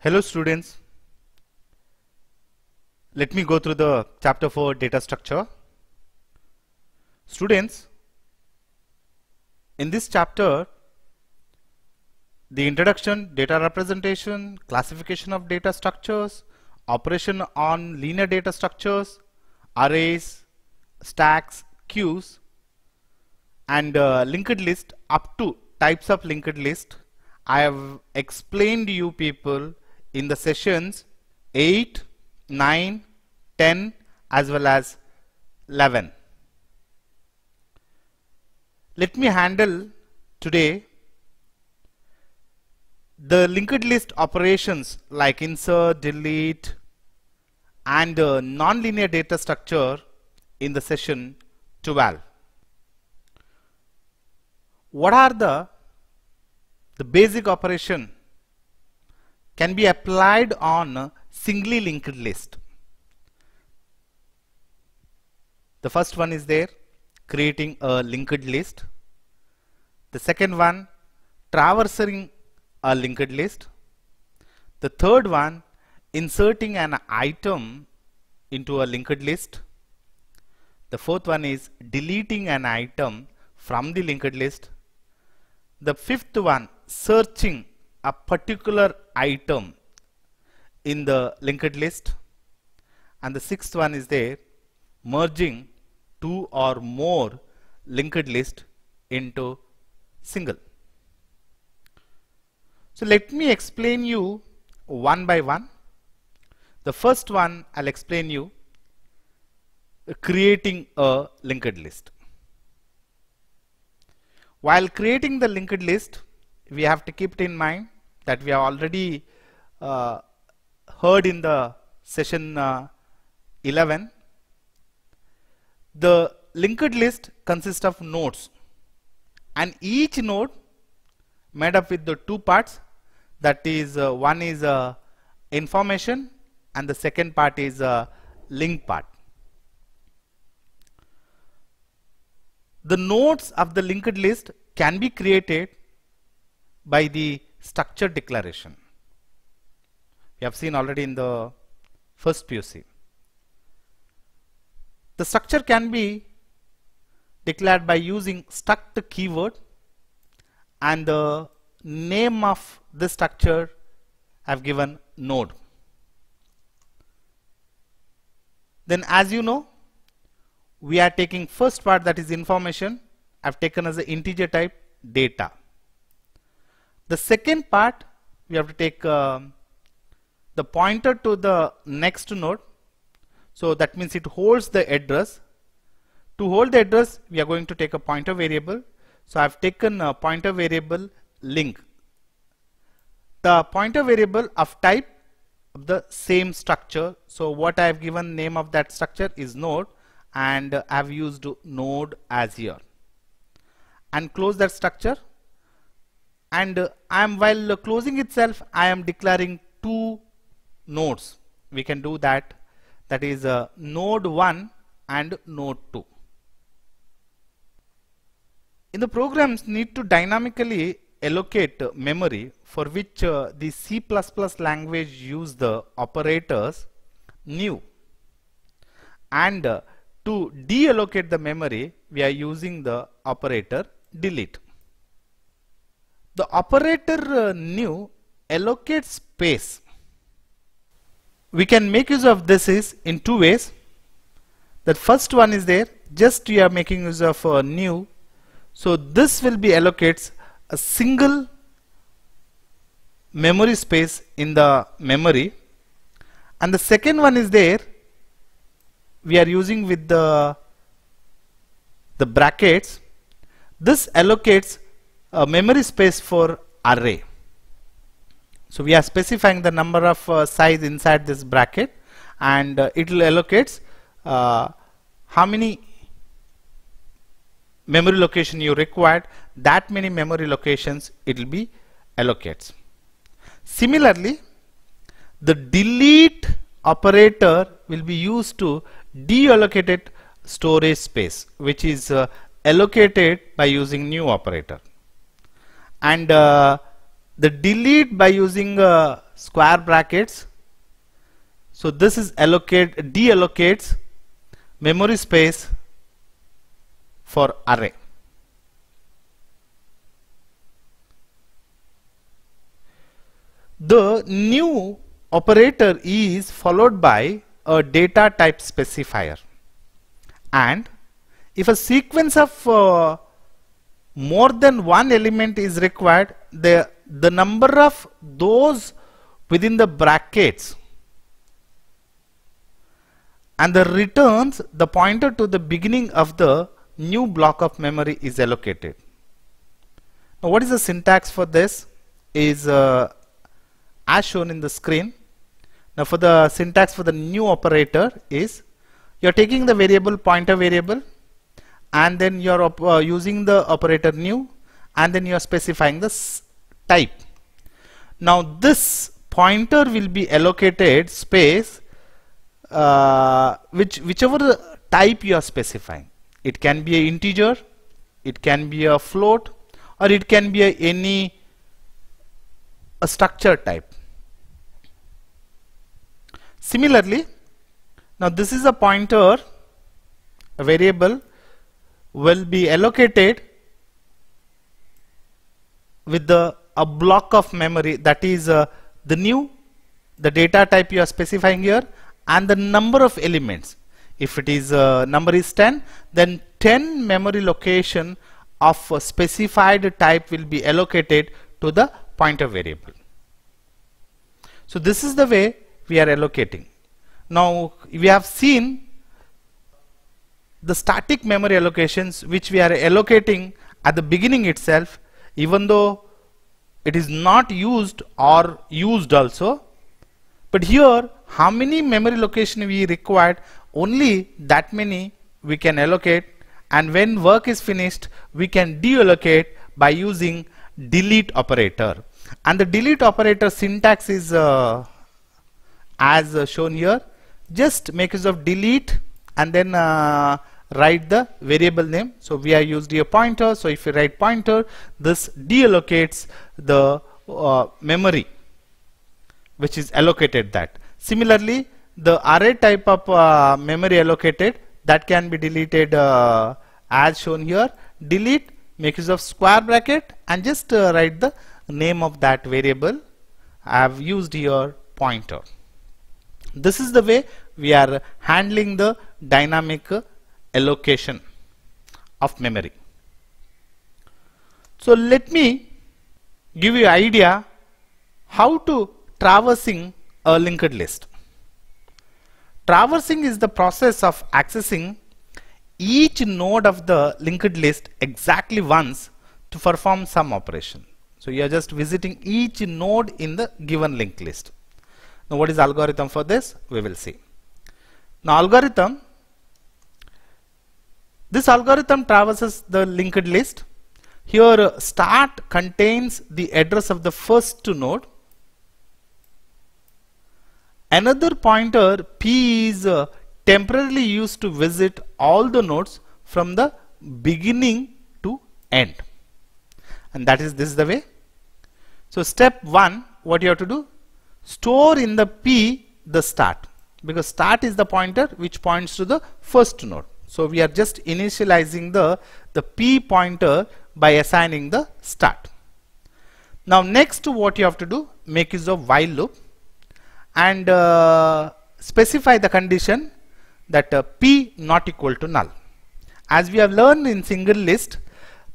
Hello students. Let me go through the chapter 4 data structure. Students, in this chapter, the introduction, data representation, classification of data structures, operation on linear data structures, arrays, stacks, queues, and uh, linked list up to types of linked list. I have explained you people in the sessions 8, 9, 10 as well as 11. Let me handle today the linked list operations like insert, delete and uh, nonlinear data structure in the session 12. What are the the basic operation can be applied on singly linked list. The first one is there, creating a linked list. The second one, traversing a linked list. The third one, inserting an item into a linked list. The fourth one is deleting an item from the linked list. The fifth one, searching a particular item in the linked list and the sixth one is there merging two or more linked list into single. So let me explain you one by one. The first one I'll explain you creating a linked list. While creating the linked list, we have to keep it in mind that we have already uh, heard in the session uh, 11. The linked list consists of nodes and each node made up with the two parts that is uh, one is uh, information and the second part is uh, link part. The nodes of the linked list can be created by the structure declaration. We have seen already in the first POC. The structure can be declared by using struct keyword and the name of the structure I've given node. Then as you know, we are taking first part that is information. I've taken as an integer type data. The second part, we have to take um, the pointer to the next node. So that means it holds the address. To hold the address, we are going to take a pointer variable. So I've taken a pointer variable link. The pointer variable of type of the same structure. So what I have given name of that structure is node and I have used node as here. And close that structure and uh, I am while closing itself I am declaring two nodes we can do that that is uh, node 1 and node 2 in the programs need to dynamically allocate memory for which uh, the C++ language use the operators new and uh, to deallocate the memory we are using the operator delete the operator uh, new allocates space we can make use of this is in two ways the first one is there just we are making use of uh, new so this will be allocates a single memory space in the memory and the second one is there we are using with the the brackets this allocates a memory space for array. So we are specifying the number of uh, size inside this bracket and uh, it will allocates uh, how many memory location you required that many memory locations it will be allocates. Similarly the delete operator will be used to deallocate storage space which is uh, allocated by using new operator and uh, the delete by using uh, square brackets so this is allocate deallocates memory space for array the new operator is followed by a data type specifier and if a sequence of uh, more than one element is required, the, the number of those within the brackets and the returns the pointer to the beginning of the new block of memory is allocated. Now what is the syntax for this is uh, as shown in the screen. Now for the syntax for the new operator is you're taking the variable pointer variable and then you're uh, using the operator new and then you're specifying this type. Now this pointer will be allocated space uh, which whichever type you are specifying. It can be an integer, it can be a float or it can be a, any a structure type. Similarly, now this is a pointer a variable will be allocated with the a block of memory that is uh, the new the data type you are specifying here and the number of elements if it is uh, number is 10 then 10 memory location of a specified type will be allocated to the pointer variable so this is the way we are allocating now we have seen the static memory allocations which we are allocating at the beginning itself even though it is not used or used also but here how many memory location we required only that many we can allocate and when work is finished we can deallocate by using delete operator and the delete operator syntax is uh, as shown here just make use of delete and then uh, write the variable name. So we have used a pointer. So if you write pointer, this deallocates the uh, memory which is allocated that. Similarly, the array type of uh, memory allocated that can be deleted uh, as shown here. Delete, make use of square bracket and just uh, write the name of that variable I have used here pointer. This is the way we are handling the dynamic allocation of memory. So let me give you idea how to traversing a linked list. Traversing is the process of accessing each node of the linked list exactly once to perform some operation. So you are just visiting each node in the given linked list. Now what is algorithm for this? We will see. Now algorithm, this algorithm traverses the linked list. Here start contains the address of the first node. Another pointer P is uh, temporarily used to visit all the nodes from the beginning to end. And that is this is the way. So step 1 what you have to do? Store in the P the start because start is the pointer which points to the first node. So we are just initializing the, the P pointer by assigning the start. Now next what you have to do, make use of while loop and uh, specify the condition that uh, P not equal to null. As we have learned in single list,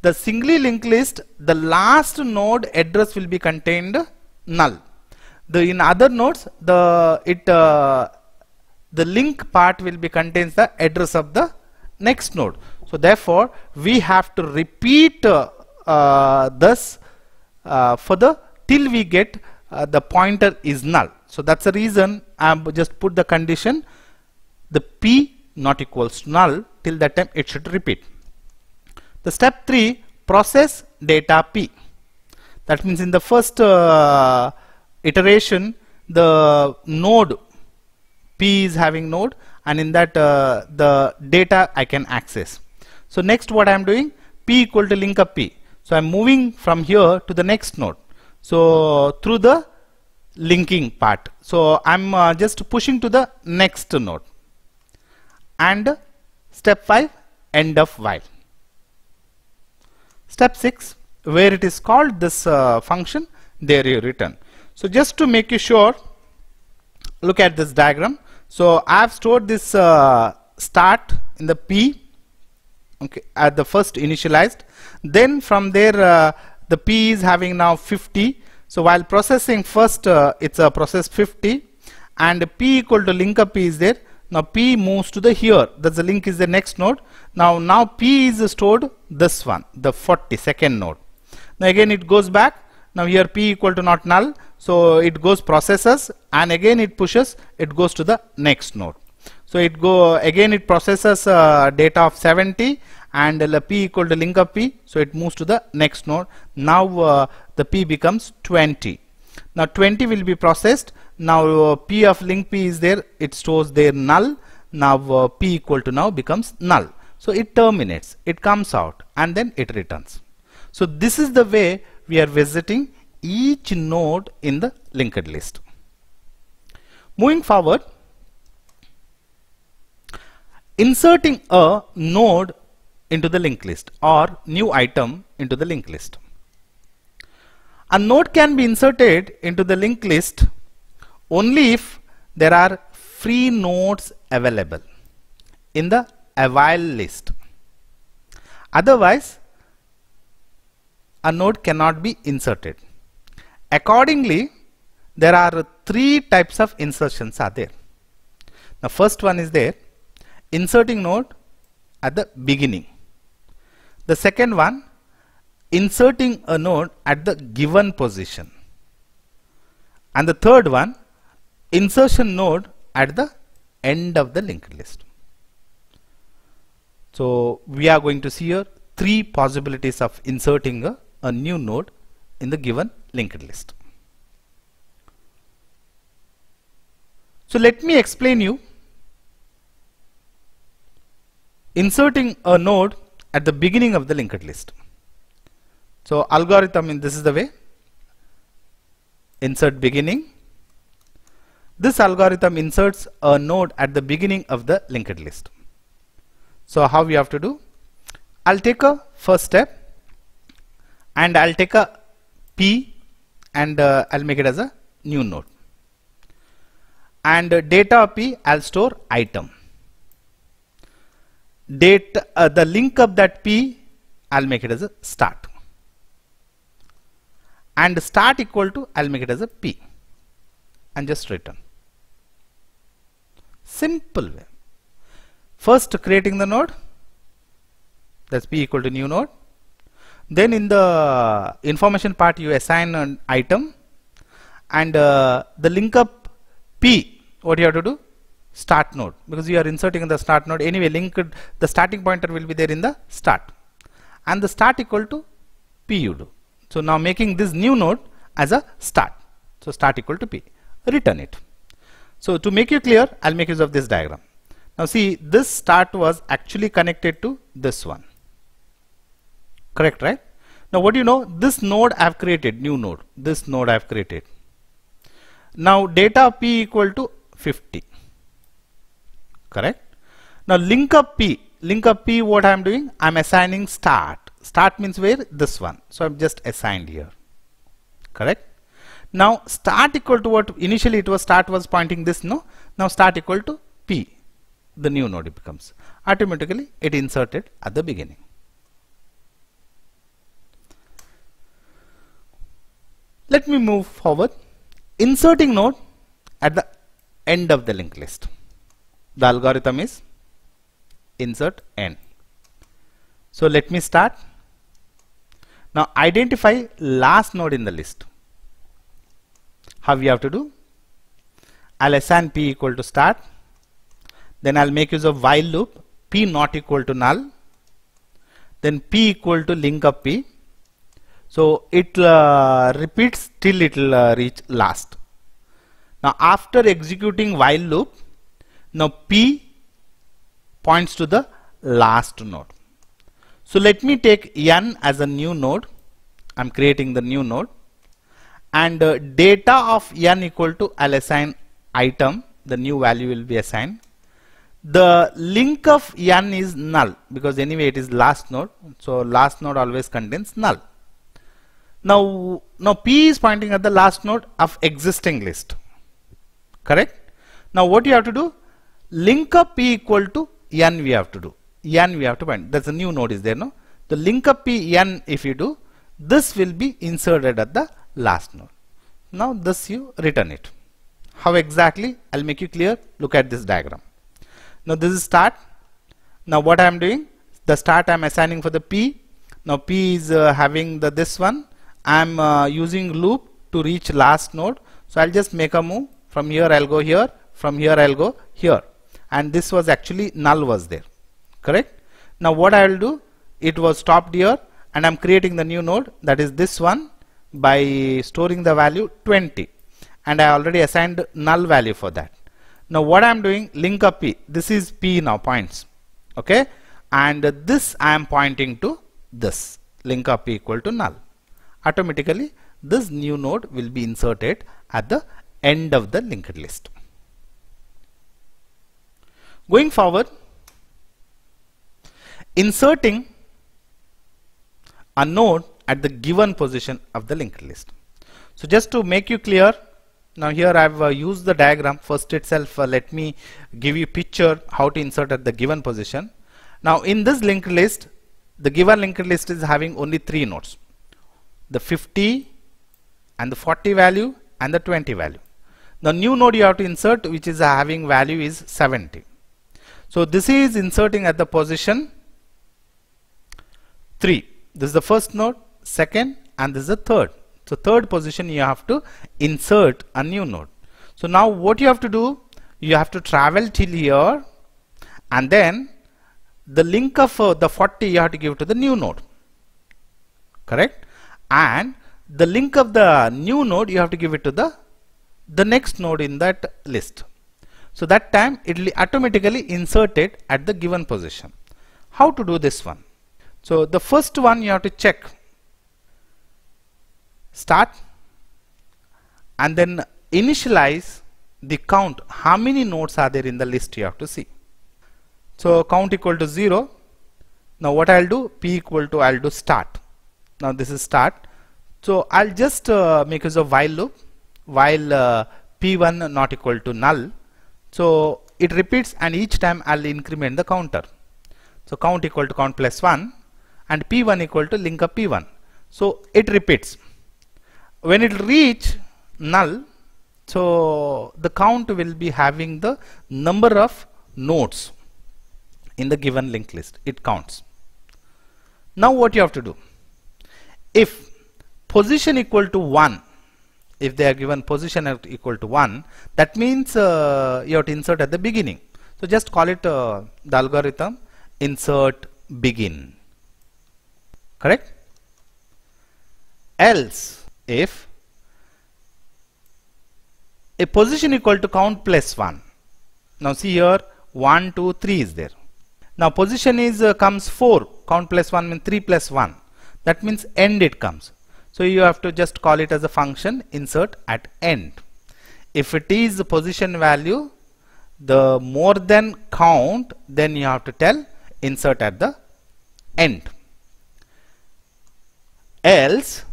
the singly linked list, the last node address will be contained null. The in other nodes, the it uh, the link part will be contains the address of the next node. So therefore, we have to repeat uh, uh, this uh, for the till we get uh, the pointer is null. So that's the reason I'm just put the condition the p not equals null till that time it should repeat. The step 3 process data p. That means in the first uh, iteration the node is having node and in that uh, the data I can access. So next what I'm doing P equal to link up P. So I'm moving from here to the next node. So through the linking part. So I'm uh, just pushing to the next node. And step 5 end of while. Step 6 where it is called this uh, function there you return. So just to make you sure look at this diagram so I have stored this uh, start in the P okay, at the first initialized. Then from there uh, the P is having now 50. So while processing first uh, it's a process 50 and P equal to link up P is there. Now P moves to the here that's the link is the next node. Now now P is stored this one the 40 second node. Now again it goes back. Now here P equal to not null so it goes processes and again it pushes, it goes to the next node. So it go again it processes uh, data of 70 and uh, p equal to link of p. So it moves to the next node. Now uh, the p becomes 20. Now 20 will be processed. Now uh, p of link p is there. It stores there null. Now uh, p equal to now becomes null. So it terminates. It comes out and then it returns. So this is the way we are visiting each node in the linked list. Moving forward, inserting a node into the linked list or new item into the linked list. A node can be inserted into the linked list only if there are free nodes available in the avail list. Otherwise, a node cannot be inserted. Accordingly, there are three types of insertions are there. The first one is there, inserting node at the beginning. The second one, inserting a node at the given position. And the third one, insertion node at the end of the linked list. So we are going to see here three possibilities of inserting a, a new node in the given linked list. So let me explain you inserting a node at the beginning of the linked list. So algorithm in this is the way insert beginning this algorithm inserts a node at the beginning of the linked list. So how we have to do I'll take a first step and I'll take a P and uh, I'll make it as a new node and uh, data p I'll store item Date uh, the link of that p I'll make it as a start and start equal to I'll make it as a p and just return simple way first creating the node that's p equal to new node then in the information part, you assign an item and uh, the link up P, what you have to do? Start node, because you are inserting in the start node. Anyway, linked, the starting pointer will be there in the start. And the start equal to P you do. So now making this new node as a start. So start equal to P. Return it. So to make you clear, I'll make use of this diagram. Now see, this start was actually connected to this one. Correct, right? Now what do you know? This node I've created, new node. This node I've created. Now data P equal to 50. Correct? Now link up P. Link up P what I'm doing? I'm assigning start. Start means where? This one. So I'm just assigned here. Correct? Now start equal to what initially it was start was pointing this no. Now start equal to P. The new node it becomes. Automatically it inserted at the beginning. Let me move forward. Inserting node at the end of the linked list. The algorithm is insert n. So let me start. Now identify last node in the list. How we have to do? I'll assign p equal to start. Then I'll make use of while loop p not equal to null. Then p equal to link of p so it uh, repeats till it will uh, reach last. Now after executing while loop, now P points to the last node. So let me take n as a new node. I'm creating the new node and uh, data of n equal to I'll assign item. The new value will be assigned. The link of n is null because anyway it is last node. So last node always contains null. Now, now P is pointing at the last node of existing list. Correct? Now what you have to do? Link up P equal to N we have to do. N we have to point. That's a new node is there, no? The link up P N if you do, this will be inserted at the last node. Now this you return it. How exactly? I'll make you clear. Look at this diagram. Now this is start. Now what I'm doing? The start I'm assigning for the P. Now P is uh, having the this one I'm uh, using loop to reach last node. So I'll just make a move from here I'll go here from here I'll go here and this was actually null was there correct now what I will do it was stopped here and I'm creating the new node that is this one by storing the value 20 and I already assigned null value for that now what I'm doing link up P this is P now points okay and this I am pointing to this link up p equal to null automatically this new node will be inserted at the end of the linked list. Going forward, inserting a node at the given position of the linked list. So just to make you clear, now here I have uh, used the diagram first itself uh, let me give you picture how to insert at the given position now in this linked list the given linked list is having only three nodes the 50 and the 40 value and the 20 value. The new node you have to insert which is having value is 70. So this is inserting at the position 3. This is the first node, second and this is the third. So third position you have to insert a new node. So now what you have to do, you have to travel till here and then the link of uh, the 40 you have to give to the new node. Correct? and the link of the new node you have to give it to the the next node in that list so that time it will automatically insert it at the given position how to do this one so the first one you have to check start and then initialize the count how many nodes are there in the list you have to see so count equal to 0 now what I'll do p equal to I'll do start now this is start so I'll just uh, make use of while loop while uh, p1 not equal to null so it repeats and each time I'll increment the counter so count equal to count plus 1 and p1 equal to link up p1 so it repeats when it reach null so the count will be having the number of nodes in the given linked list it counts now what you have to do if position equal to 1 if they are given position equal to 1 that means uh, you have to insert at the beginning so just call it uh, the algorithm insert begin correct else if a position equal to count plus 1 now see here 1 2 3 is there now position is uh, comes 4 count plus 1 means 3 plus 1 that means end it comes so you have to just call it as a function insert at end if it is the position value the more than count then you have to tell insert at the end else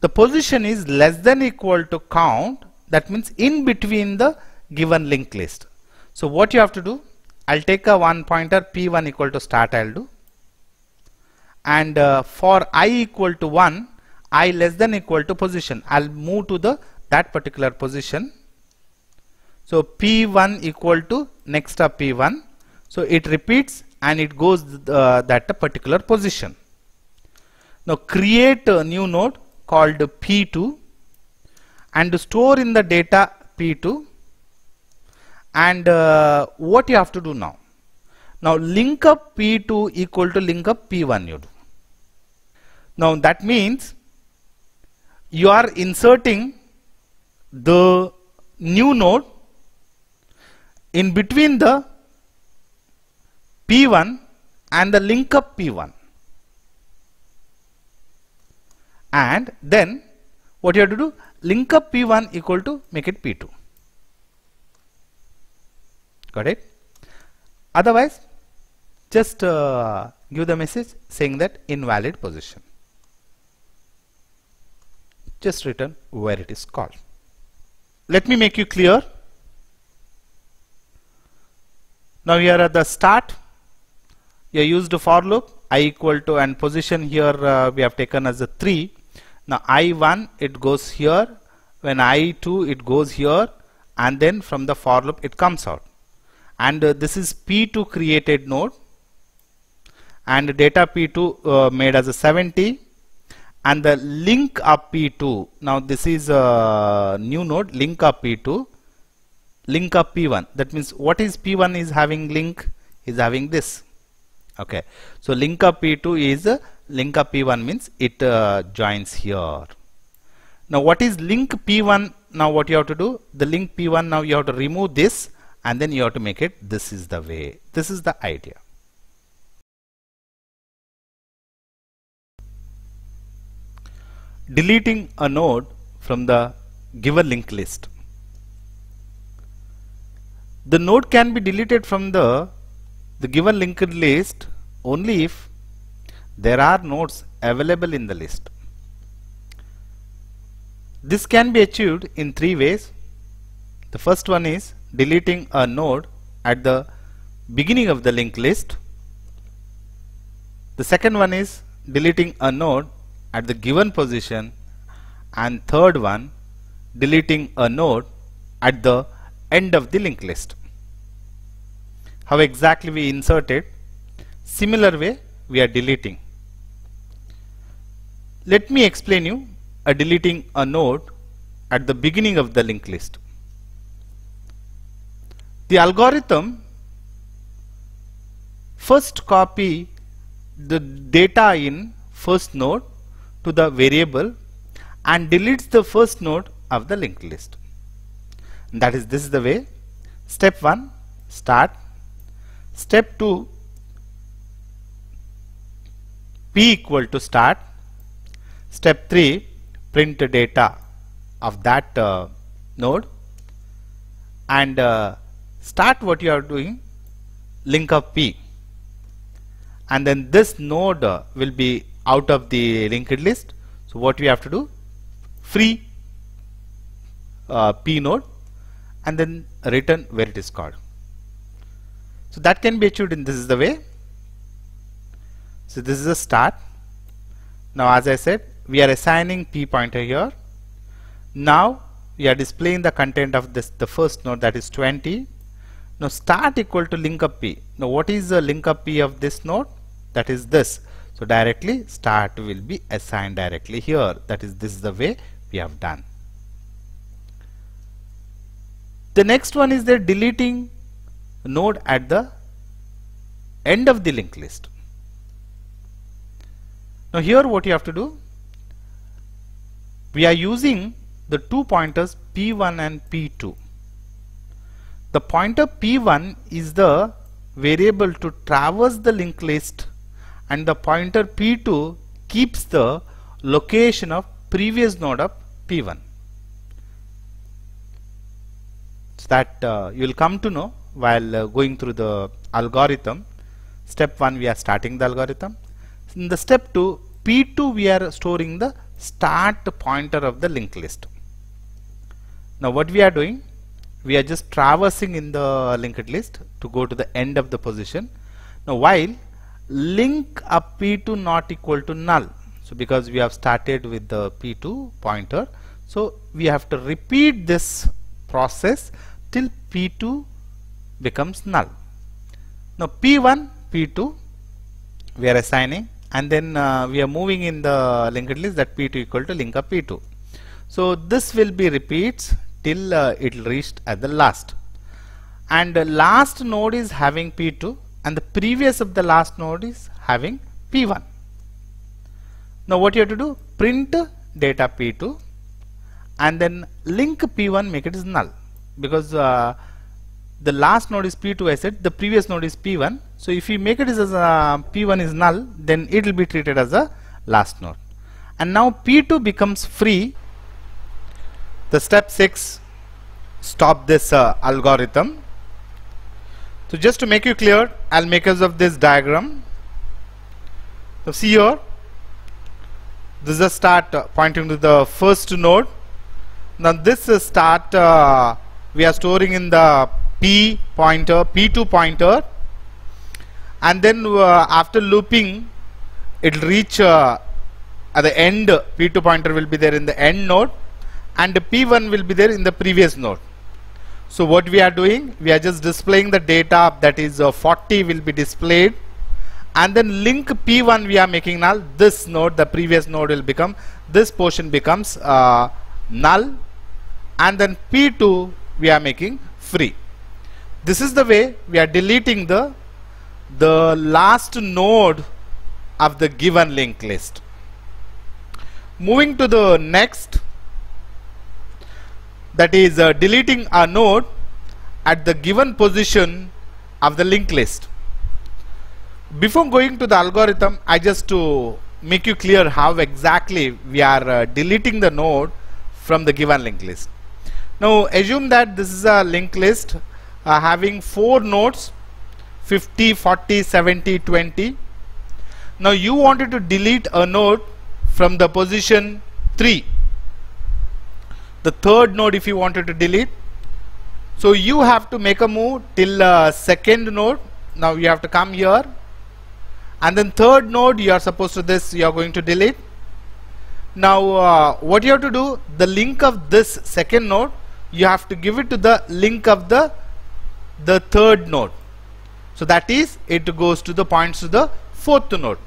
the position is less than equal to count that means in between the given linked list so what you have to do I'll take a one pointer p1 equal to start I'll do and uh, for i equal to 1 i less than equal to position I'll move to the that particular position so p1 equal to next up p1 so it repeats and it goes uh, that particular position now create a new node called p2 and store in the data p2 and uh, what you have to do now now link up p2 equal to link up p1 you do now that means you are inserting the new node in between the P1 and the link up P1 and then what you have to do link up P1 equal to make it P2 got it otherwise just uh, give the message saying that invalid position just written where it is called. Let me make you clear. Now here at the start, you used for loop i equal to and position here uh, we have taken as a 3. Now i1 it goes here, when i2 it goes here and then from the for loop it comes out. And uh, this is P2 created node and data P2 uh, made as a 70 and the link up P2 now this is a new node link up P2 link up P1 that means what is P1 is having link is having this okay so link up P2 is uh, link up P1 means it uh, joins here now what is link P1 now what you have to do the link P1 now you have to remove this and then you have to make it this is the way this is the idea deleting a node from the given linked list. The node can be deleted from the, the given linked list only if there are nodes available in the list. This can be achieved in three ways. The first one is deleting a node at the beginning of the linked list. The second one is deleting a node at the given position and third one deleting a node at the end of the linked list. How exactly we insert it? Similar way we are deleting. Let me explain you a deleting a node at the beginning of the linked list. The algorithm first copy the data in first node to the variable and deletes the first node of the linked list. That is this is the way step 1 start step 2 p equal to start step 3 print data of that uh, node and uh, start what you are doing link up p and then this node uh, will be out of the linked list. So what we have to do? Free uh, P node and then return where it is called. So that can be achieved in this is the way. So this is a start. Now as I said, we are assigning P pointer here. Now we are displaying the content of this the first node that is 20. Now start equal to link up P. Now what is the link up P of this node? That is this. So directly start will be assigned directly here. That is this is the way we have done. The next one is the deleting node at the end of the linked list. Now here what you have to do, we are using the two pointers P1 and P2. The pointer P1 is the variable to traverse the linked list and the pointer P2 keeps the location of previous node of P1. So that uh, you will come to know while uh, going through the algorithm. Step 1 we are starting the algorithm. In the step 2 P2 we are storing the start pointer of the linked list. Now what we are doing? We are just traversing in the linked list to go to the end of the position. Now while link up p2 not equal to null so because we have started with the p2 pointer so we have to repeat this process till p2 becomes null now p1 p2 we are assigning and then uh, we are moving in the linked list that p2 equal to link up p2 so this will be repeats till uh, it reached at the last and last node is having p2 and the previous of the last node is having P1. Now what you have to do? Print data P2 and then link P1 make it is null because uh, the last node is P2 I said the previous node is P1 so if you make it as p P1 is null then it will be treated as a last node and now P2 becomes free the step 6 stop this uh, algorithm so just to make you clear, I'll make use of this diagram. So see here, this is a start uh, pointing to the first node. Now this is start uh, we are storing in the P pointer, P2 pointer and then uh, after looping it will reach uh, at the end P2 pointer will be there in the end node and P1 will be there in the previous node so what we are doing we are just displaying the data that is uh, 40 will be displayed and then link p1 we are making null this node the previous node will become this portion becomes uh, null and then p2 we are making free this is the way we are deleting the the last node of the given linked list moving to the next that is uh, deleting a node at the given position of the linked list. Before going to the algorithm, I just to make you clear how exactly we are uh, deleting the node from the given linked list. Now assume that this is a linked list uh, having four nodes 50, 40, 70, 20. Now you wanted to delete a node from the position 3 the third node if you wanted to delete so you have to make a move till uh, second node now you have to come here and then third node you are supposed to this you are going to delete now uh, what you have to do the link of this second node you have to give it to the link of the the third node so that is it goes to the points to the fourth node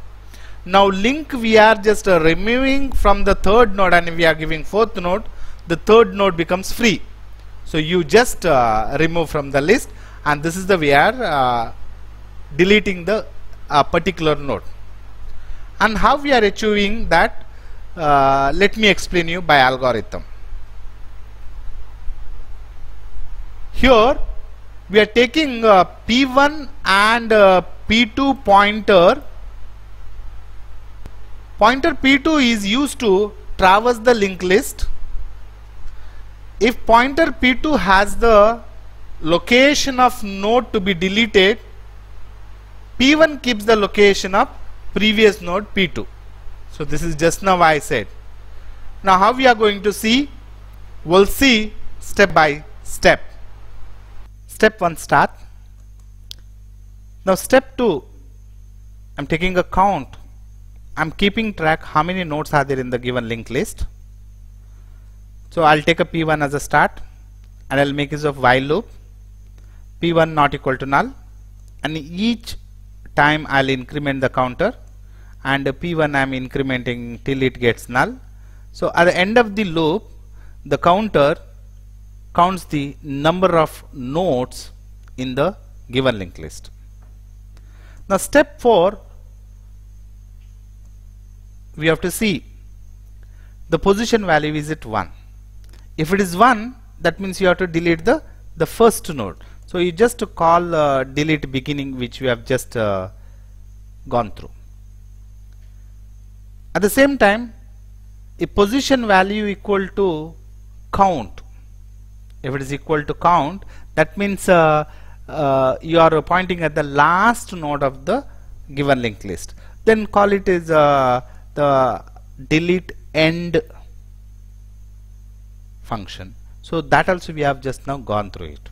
now link we are just uh, removing from the third node and we are giving fourth node the third node becomes free so you just uh, remove from the list and this is the we are uh, deleting the uh, particular node and how we are achieving that uh, let me explain you by algorithm here we are taking uh, p1 and uh, p2 pointer pointer p2 is used to traverse the linked list if pointer p2 has the location of node to be deleted p1 keeps the location of previous node p2 so this is just now I said now how we are going to see we'll see step by step step 1 start now step 2 I'm taking a count I'm keeping track how many nodes are there in the given linked list so I'll take a P1 as a start and I'll make use of while loop P1 not equal to null and each time I'll increment the counter and P1 I'm incrementing till it gets null. So at the end of the loop the counter counts the number of nodes in the given linked list. Now step 4 we have to see the position value is at 1 if it is 1 that means you have to delete the the first node so you just call uh, delete beginning which we have just uh, gone through at the same time a position value equal to count if it is equal to count that means uh, uh, you are pointing at the last node of the given linked list then call it is uh, the delete end function so that also we have just now gone through it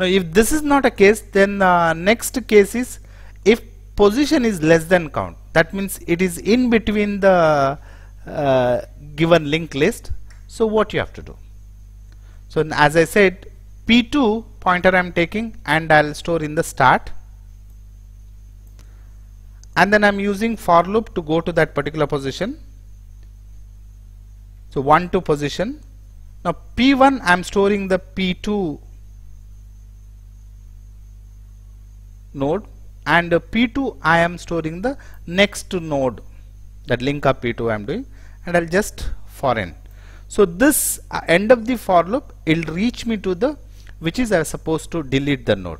now if this is not a case then uh, next case is if position is less than count that means it is in between the uh, given linked list so what you have to do so as I said P2 pointer I'm taking and I'll store in the start and then I'm using for loop to go to that particular position so 1 to position now P1 I'm storing the P2 node and P2 I am storing the next node that link up P2 I am doing and I'll just foreign so this uh, end of the for loop it'll reach me to the which is I am supposed to delete the node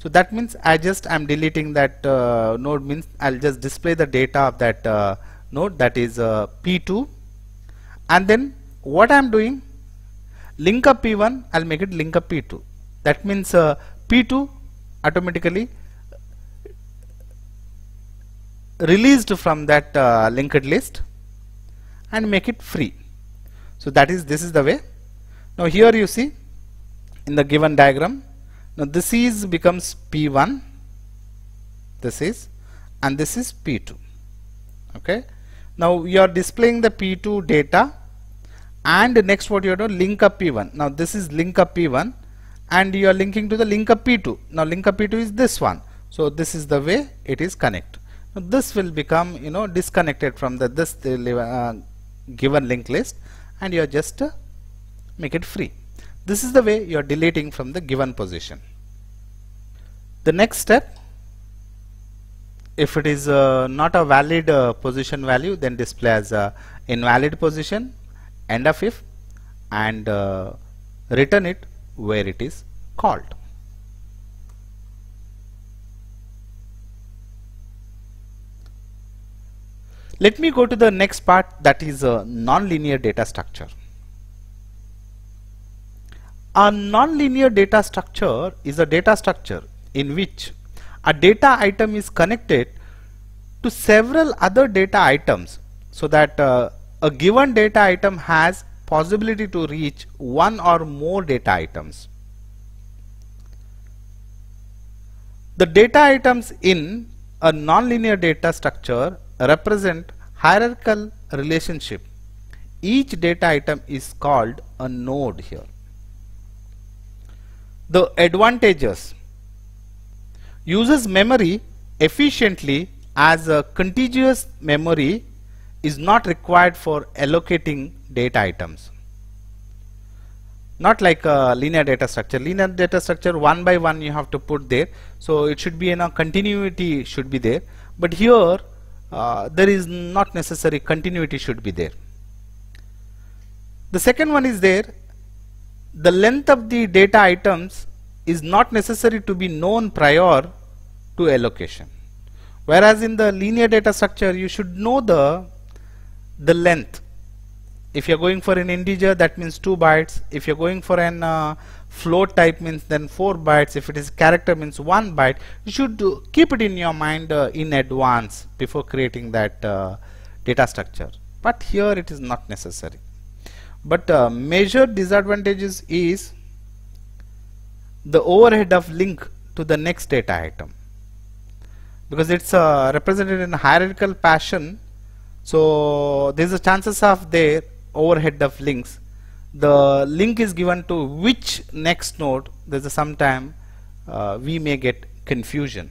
so that means I just I'm deleting that uh, node means I'll just display the data of that uh, node that is uh, P2 and then what I'm doing link up P1 I'll make it link up P2 that means uh, P2 automatically released from that uh, linked list and make it free so that is this is the way now here you see in the given diagram now this is becomes P1 this is and this is P2 okay now you are displaying the p2 data and next what you are doing link up p1 now this is link up p1 and you are linking to the link up p2 now link up p2 is this one so this is the way it is connect now this will become you know disconnected from the this uh, given linked list and you are just uh, make it free this is the way you are deleting from the given position the next step if it is uh, not a valid uh, position value then display as a invalid position end of if and uh, return it where it is called let me go to the next part that is a uh, nonlinear data structure a nonlinear data structure is a data structure in which a data item is connected to several other data items so that uh, a given data item has possibility to reach one or more data items. The data items in a nonlinear data structure represent hierarchical relationship. Each data item is called a node here. The advantages uses memory efficiently as a contiguous memory is not required for allocating data items. Not like a linear data structure. Linear data structure one by one you have to put there. So it should be in a continuity should be there. But here uh, there is not necessary continuity should be there. The second one is there. The length of the data items is not necessary to be known prior to allocation. Whereas in the linear data structure, you should know the, the length. If you're going for an integer, that means 2 bytes. If you're going for an uh, float type means then 4 bytes. If it is character means 1 byte. You should do, keep it in your mind uh, in advance before creating that uh, data structure. But here it is not necessary. But uh, major disadvantages is the overhead of link to the next data item because it's uh, represented in hierarchical fashion so there's a chances of their overhead of links the link is given to which next node there's a sometime uh, we may get confusion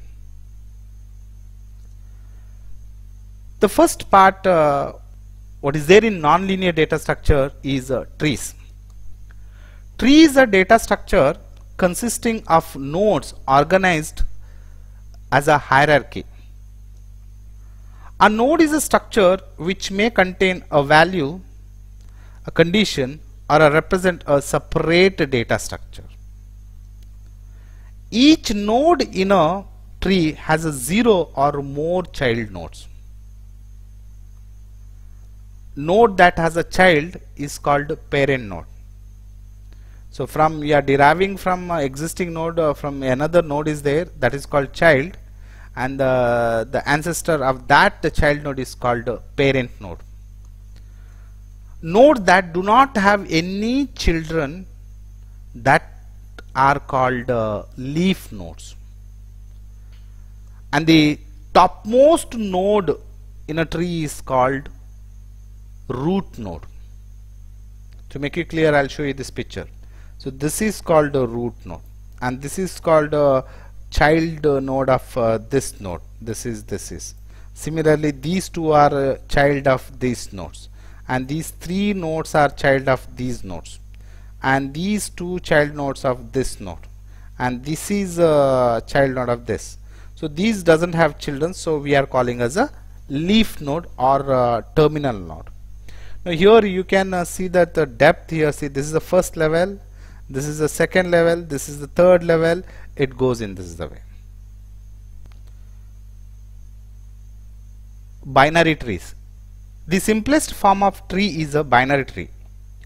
the first part uh, what is there in nonlinear data structure is uh, trees trees are data structure consisting of nodes organized as a hierarchy. A node is a structure which may contain a value, a condition or a represent a separate data structure. Each node in a tree has a zero or more child nodes. Node that has a child is called parent node. So from you are deriving from uh, existing node uh, from another node is there that is called child and the, uh, the ancestor of that the child node is called parent node. Node that do not have any children that are called uh, leaf nodes and the topmost node in a tree is called root node to make it clear I'll show you this picture so this is called a root node and this is called a child node of uh, this node this is this is similarly these two are uh, child of these nodes and these three nodes are child of these nodes and these two child nodes of this node and this is a child node of this so these doesn't have children so we are calling as a leaf node or terminal node now here you can uh, see that the depth here see this is the first level this is the second level this is the third level it goes in this is the way binary trees the simplest form of tree is a binary tree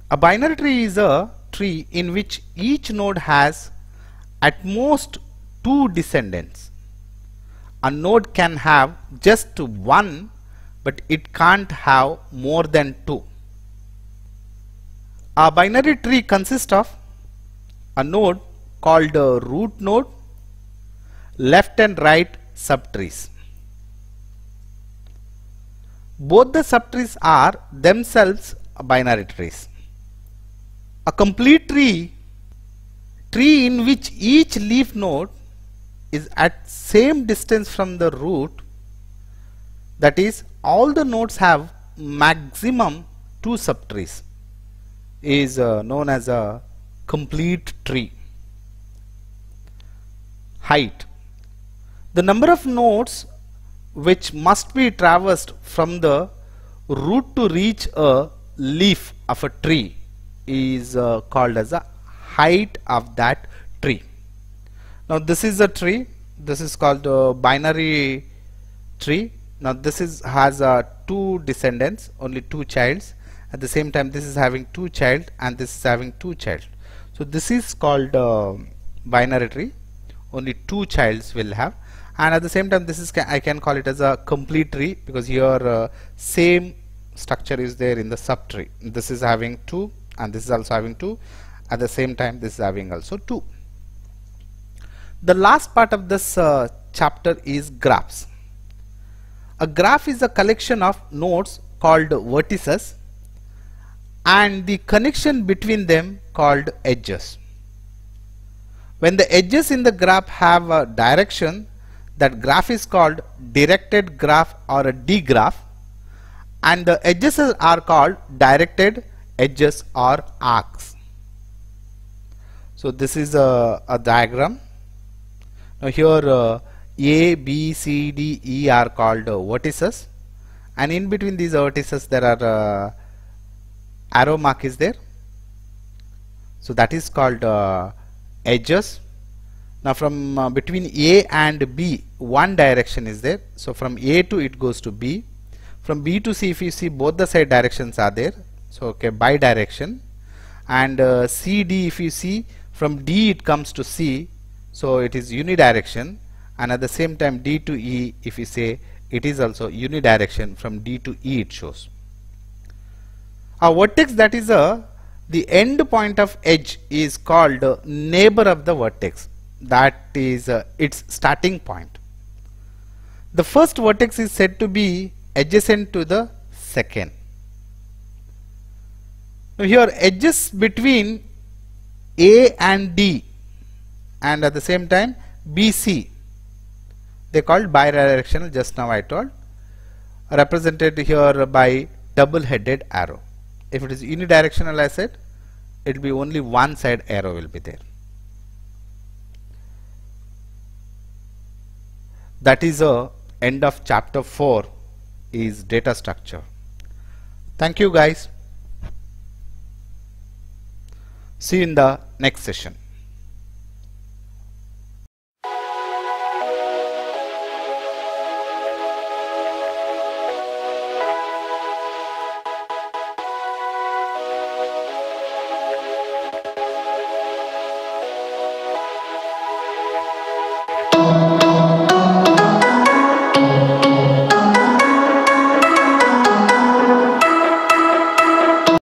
a binary tree is a tree in which each node has at most two descendants a node can have just one but it can't have more than two a binary tree consists of a node called the root node, left and right subtrees. Both the subtrees are themselves binary trees. A complete tree, tree in which each leaf node is at same distance from the root, that is all the nodes have maximum two subtrees, is uh, known as a complete tree. Height. The number of nodes which must be traversed from the root to reach a leaf of a tree is uh, called as a height of that tree. Now this is a tree. This is called a binary tree. Now this is has uh, two descendants, only two childs. At the same time, this is having two child and this is having two child so this is called uh, binary tree only two childs will have and at the same time this is ca I can call it as a complete tree because here uh, same structure is there in the subtree this is having two and this is also having two at the same time this is having also two the last part of this uh, chapter is graphs a graph is a collection of nodes called vertices and the connection between them called edges. When the edges in the graph have a direction, that graph is called directed graph or a D graph and the edges are called directed edges or arcs. So this is a, a diagram. Now here uh, A, B, C, D, E are called uh, vertices and in between these vertices there are uh, arrow mark is there so that is called uh, edges now from uh, between A and B one direction is there so from A to it goes to B from B to C if you see both the side directions are there so okay by direction and uh, CD if you see from D it comes to C so it is unidirection and at the same time D to E if you say it is also unidirection from D to E it shows a vertex that is a the end point of edge is called neighbor of the vertex that is uh, its starting point. The first vertex is said to be adjacent to the second. Now here edges between A and D and at the same time BC they called bidirectional just now I told represented here by double headed arrow if it is unidirectional asset it will be only one side arrow will be there that is a end of chapter 4 is data structure thank you guys see you in the next session